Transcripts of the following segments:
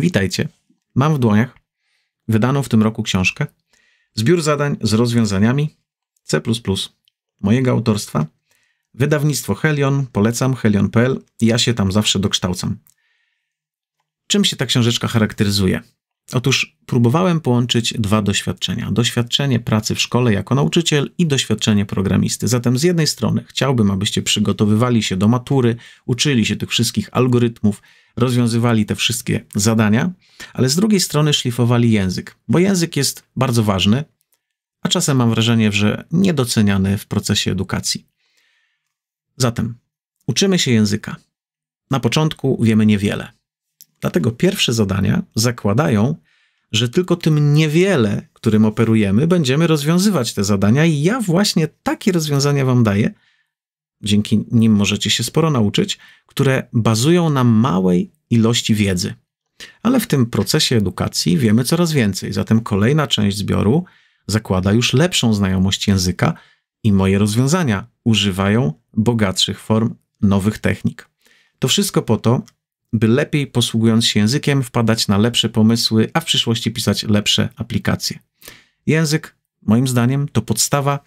Witajcie. Mam w dłoniach wydaną w tym roku książkę Zbiór zadań z rozwiązaniami C++ mojego autorstwa. Wydawnictwo Helion, polecam helion.pl. Ja się tam zawsze dokształcam. Czym się ta książeczka charakteryzuje? Otóż próbowałem połączyć dwa doświadczenia: doświadczenie pracy w szkole jako nauczyciel i doświadczenie programisty. Zatem, z jednej strony, chciałbym, abyście przygotowywali się do matury, uczyli się tych wszystkich algorytmów, rozwiązywali te wszystkie zadania, ale z drugiej strony szlifowali język, bo język jest bardzo ważny, a czasem mam wrażenie, że niedoceniany w procesie edukacji. Zatem, uczymy się języka. Na początku wiemy niewiele. Dlatego pierwsze zadania zakładają, że tylko tym niewiele, którym operujemy, będziemy rozwiązywać te zadania i ja właśnie takie rozwiązania wam daję, dzięki nim możecie się sporo nauczyć, które bazują na małej ilości wiedzy. Ale w tym procesie edukacji wiemy coraz więcej, zatem kolejna część zbioru zakłada już lepszą znajomość języka i moje rozwiązania używają bogatszych form nowych technik. To wszystko po to, by lepiej posługując się językiem wpadać na lepsze pomysły, a w przyszłości pisać lepsze aplikacje. Język, moim zdaniem, to podstawa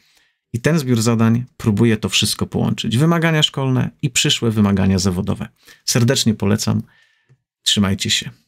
i ten zbiór zadań próbuje to wszystko połączyć. Wymagania szkolne i przyszłe wymagania zawodowe. Serdecznie polecam. Trzymajcie się.